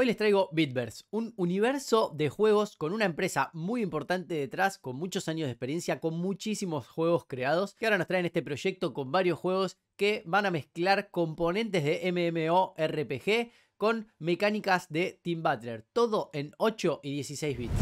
Hoy les traigo Bitverse, un universo de juegos con una empresa muy importante detrás, con muchos años de experiencia, con muchísimos juegos creados, que ahora nos traen este proyecto con varios juegos que van a mezclar componentes de MMORPG con mecánicas de Team Butler, todo en 8 y 16 bits.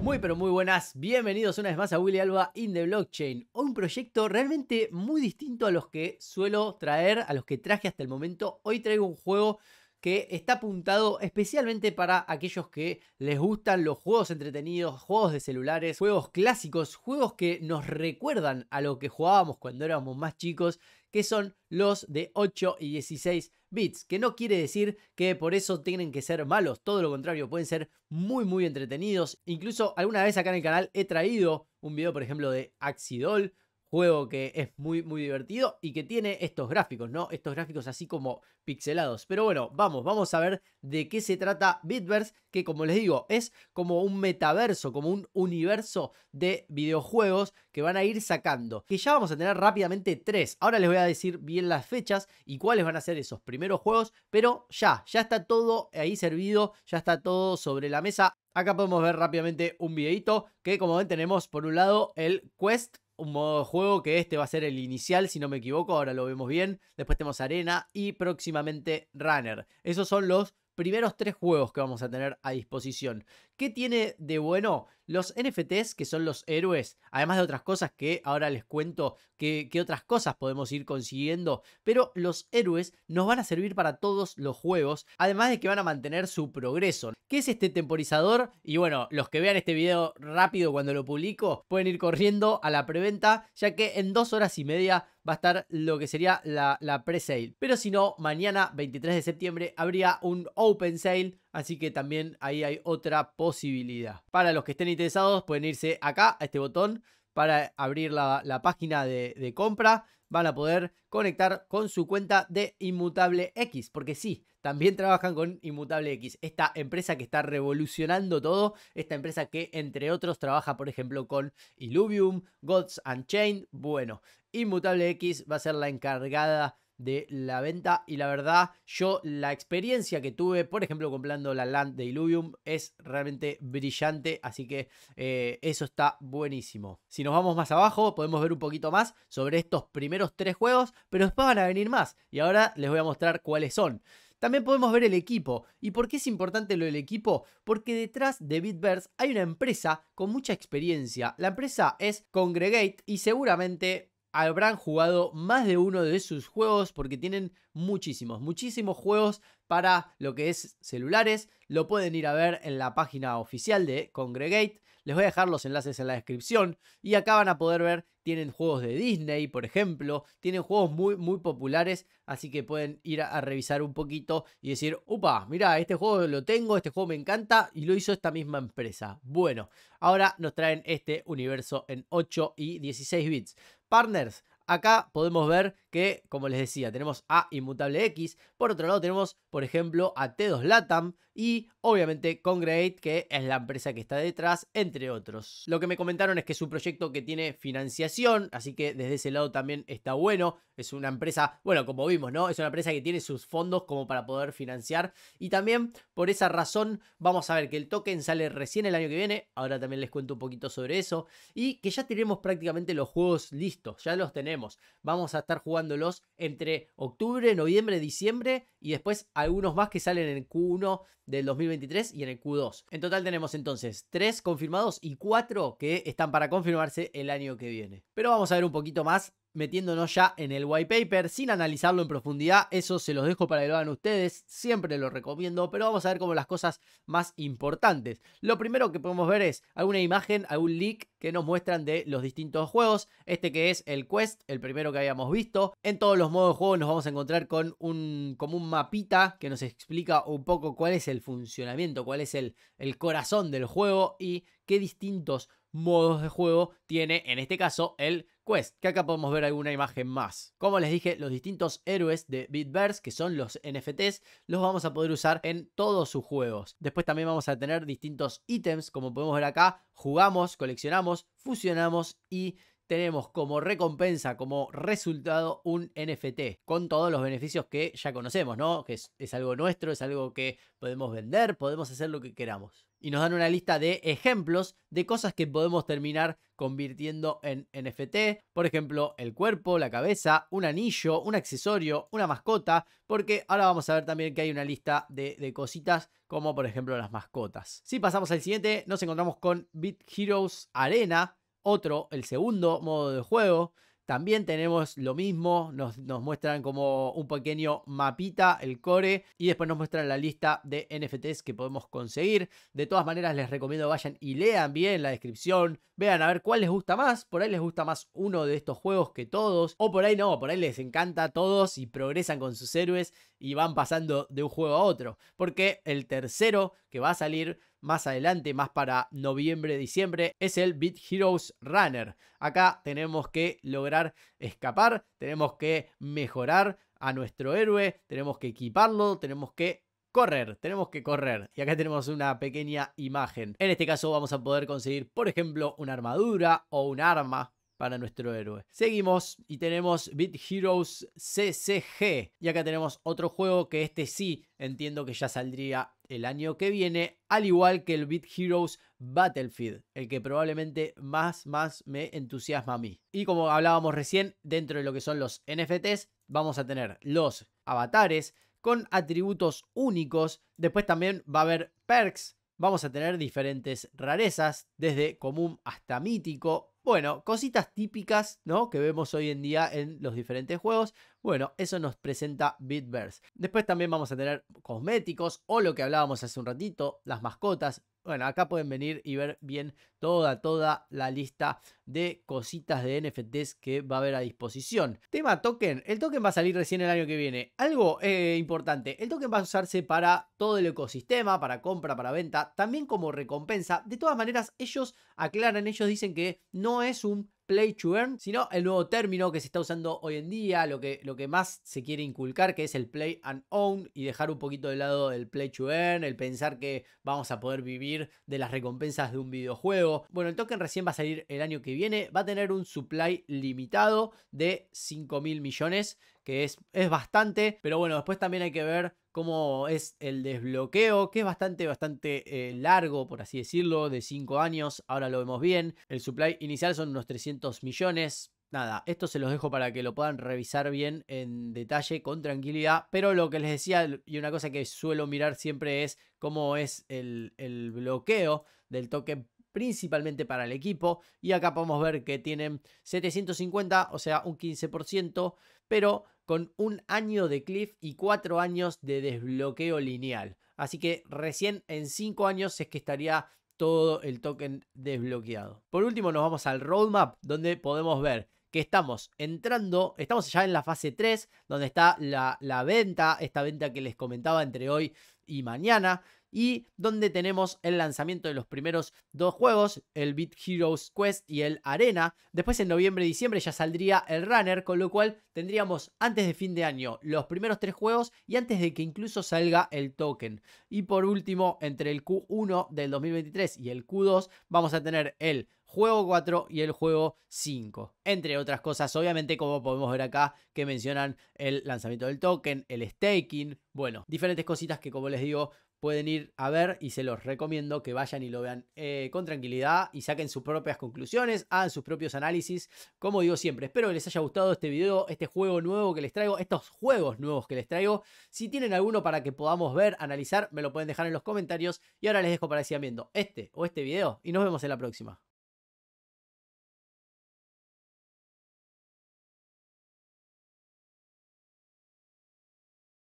Muy pero muy buenas, bienvenidos una vez más a Willy Alba in the Blockchain, un proyecto realmente muy distinto a los que suelo traer, a los que traje hasta el momento. Hoy traigo un juego que está apuntado especialmente para aquellos que les gustan los juegos entretenidos, juegos de celulares, juegos clásicos, juegos que nos recuerdan a lo que jugábamos cuando éramos más chicos, que son los de 8 y 16 bits, que no quiere decir que por eso tienen que ser malos, todo lo contrario, pueden ser muy muy entretenidos. Incluso alguna vez acá en el canal he traído un video, por ejemplo, de Axidol, juego que es muy, muy divertido y que tiene estos gráficos, ¿no? Estos gráficos así como pixelados. Pero bueno, vamos, vamos a ver de qué se trata Bitverse, que como les digo, es como un metaverso, como un universo de videojuegos que van a ir sacando. Que ya vamos a tener rápidamente tres. Ahora les voy a decir bien las fechas y cuáles van a ser esos primeros juegos, pero ya, ya está todo ahí servido, ya está todo sobre la mesa. Acá podemos ver rápidamente un videito que como ven tenemos por un lado el Quest un modo de juego que este va a ser el inicial, si no me equivoco, ahora lo vemos bien. Después tenemos Arena y próximamente Runner. Esos son los primeros tres juegos que vamos a tener a disposición. ¿Qué tiene de bueno los NFTs que son los héroes? Además de otras cosas que ahora les cuento que, otras cosas podemos ir consiguiendo, pero los héroes nos van a servir para todos los juegos, además de que van a mantener su progreso. ¿Qué es este temporizador? Y bueno, los que vean este video rápido cuando lo publico pueden ir corriendo a la preventa, ya que en dos horas y media va a estar lo que sería la, la pre-sale. Pero si no, mañana 23 de septiembre habría un open sale Así que también ahí hay otra posibilidad. Para los que estén interesados pueden irse acá a este botón para abrir la, página de, compra. Van a poder conectar con su cuenta de Inmutable X. Porque sí, también trabajan con Inmutable X, esta empresa que está revolucionando todo, esta empresa que entre otros trabaja por ejemplo con Illuvium, Gods Unchained, bueno, Inmutable X va a ser la encargada de la venta y la verdad yo la experiencia que tuve por ejemplo comprando la land de Illuvium es realmente brillante así que eh, eso está buenísimo si nos vamos más abajo podemos ver un poquito más sobre estos primeros tres juegos pero después van a venir más y ahora les voy a mostrar cuáles son también podemos ver el equipo. ¿Y por qué es importante lo del equipo? Porque detrás de Bitverse hay una empresa con mucha experiencia. La empresa es Congregate y seguramente habrán jugado más de uno de sus juegos porque tienen muchísimos, muchísimos juegos para lo que es celulares. Lo pueden ir a ver en la página oficial de Congregate. Les voy a dejar los enlaces en la descripción y acá van a poder ver, tienen juegos de Disney, por ejemplo, tienen juegos muy, muy populares, así que pueden ir a, revisar un poquito y decir, upa, mira, este juego lo tengo, este juego me encanta y lo hizo esta misma empresa. Bueno, ahora nos traen este universo en 8 y 16 bits. Partners, Acá podemos ver que, como les decía, tenemos a Inmutable X. Por otro lado, tenemos, por ejemplo, a T2 Latam y, obviamente, Congregate, que es la empresa que está detrás, entre otros. Lo que me comentaron es que es un proyecto que tiene financiación, así que desde ese lado también está bueno. Es una empresa, bueno, como vimos, ¿no? Es una empresa que tiene sus fondos como para poder financiar. Y también, por esa razón, vamos a ver que el token sale recién el año que viene. Ahora también les cuento un poquito sobre eso. Y que ya tenemos prácticamente los juegos listos, ya los tenemos Vamos a estar jugándolos entre octubre, noviembre, diciembre y después algunos más que salen en el Q1 del 2023 y en el Q2. En total tenemos entonces tres confirmados y cuatro que están para confirmarse el año que viene. Pero vamos a ver un poquito más metiéndonos ya en el white paper sin analizarlo en profundidad. Eso se los dejo para que lo hagan ustedes, siempre lo recomiendo, pero vamos a ver como las cosas más importantes. Lo primero que podemos ver es alguna imagen, algún leak que nos muestran de los distintos juegos. Este que es el Quest, el primero que habíamos visto. En todos los modos de juego nos vamos a encontrar con un, como mapita que nos explica un poco cuál es el funcionamiento, cuál es el, el corazón del juego y qué distintos modos de juego tiene en este caso el Quest, que acá podemos ver alguna imagen más. Como les dije, los distintos héroes de Bitverse, que son los NFTs, los vamos a poder usar en todos sus juegos. Después también vamos a tener distintos ítems, como podemos ver acá, jugamos, coleccionamos, fusionamos y tenemos como recompensa, como resultado, un NFT con todos los beneficios que ya conocemos, ¿no? Que es, algo nuestro, es algo que podemos vender, podemos hacer lo que queramos. Y nos dan una lista de ejemplos de cosas que podemos terminar convirtiendo en NFT. Por ejemplo, el cuerpo, la cabeza, un anillo, un accesorio, una mascota. Porque ahora vamos a ver también que hay una lista de, de cositas como por ejemplo las mascotas. Si pasamos al siguiente, nos encontramos con Bit Heroes Arena otro, el segundo modo de juego. También tenemos lo mismo, nos, muestran como un pequeño mapita, el core, y después nos muestran la lista de NFTs que podemos conseguir. De todas maneras, les recomiendo vayan y lean bien la descripción, vean a ver cuál les gusta más, por ahí les gusta más uno de estos juegos que todos, o por ahí no, por ahí les encanta a todos y progresan con sus héroes y van pasando de un juego a otro. Porque el tercero que va a salir más adelante, más para noviembre, diciembre, es el Beat Heroes Runner. Acá tenemos que lograr escapar, tenemos que mejorar a nuestro héroe, tenemos que equiparlo, tenemos que correr, tenemos que correr. Y acá tenemos una pequeña imagen. En este caso vamos a poder conseguir, por ejemplo, una armadura o un arma para nuestro héroe. Seguimos y tenemos Beat Heroes CCG. Y acá tenemos otro juego que este sí entiendo que ya saldría el año que viene, al igual que el Beat Heroes Battlefield, el que probablemente más, más me entusiasma a mí. Y como hablábamos recién, dentro de lo que son los NFTs, vamos a tener los avatares con atributos únicos. Después también va a haber perks. Vamos a tener diferentes rarezas, desde común hasta mítico, bueno, cositas típicas, ¿no? Que vemos hoy en día en los diferentes juegos. Bueno, eso nos presenta Bitverse. Después también vamos a tener cosméticos o lo que hablábamos hace un ratito, las mascotas, bueno, acá pueden venir y ver bien toda, toda la lista de cositas de NFTs que va a haber a disposición. Tema token. El token va a salir recién el año que viene. Algo eh, importante. El token va a usarse para todo el ecosistema, para compra, para venta, también como recompensa. De todas maneras, ellos aclaran, ellos dicen que no es un play to earn, sino el nuevo término que se está usando hoy en día, lo que, lo que más se quiere inculcar, que es el play and own, y dejar un poquito de lado el play to earn, el pensar que vamos a poder vivir de las recompensas de un videojuego. Bueno, el token recién va a salir el año que viene, va a tener un supply limitado de 5 mil millones que es, es bastante, pero bueno, después también hay que ver cómo es el desbloqueo, que es bastante, bastante eh, largo, por así decirlo, de 5 años, ahora lo vemos bien. El supply inicial son unos 300 millones. Nada, esto se los dejo para que lo puedan revisar bien en detalle, con tranquilidad, pero lo que les decía y una cosa que suelo mirar siempre es cómo es el, el bloqueo del token principalmente para el equipo. Y acá podemos ver que tienen 750, o sea, un 15%, pero con un año de cliff y cuatro años de desbloqueo lineal. Así que recién en cinco años es que estaría todo el token desbloqueado. Por último nos vamos al roadmap donde podemos ver que estamos entrando, estamos ya en la fase 3, donde está la, la venta, esta venta que les comentaba entre hoy y mañana y donde tenemos el lanzamiento de los primeros dos juegos, el Beat Heroes Quest y el Arena. Después en noviembre y diciembre ya saldría el Runner, con lo cual tendríamos antes de fin de año los primeros tres juegos y antes de que incluso salga el token. Y por último, entre el Q1 del 2023 y el Q2 vamos a tener el juego 4 y el juego 5. Entre otras cosas, obviamente, como podemos ver acá, que mencionan el lanzamiento del token, el staking, bueno, diferentes cositas que como les digo pueden ir a ver y se los recomiendo que vayan y lo vean eh, con tranquilidad y saquen sus propias conclusiones, hagan sus propios análisis. Como digo siempre, espero que les haya gustado este video, este juego nuevo que les traigo, estos juegos nuevos que les traigo. Si tienen alguno para que podamos ver, analizar, me lo pueden dejar en los comentarios. Y ahora les dejo para que sigan viendo este o este video y nos vemos en la próxima.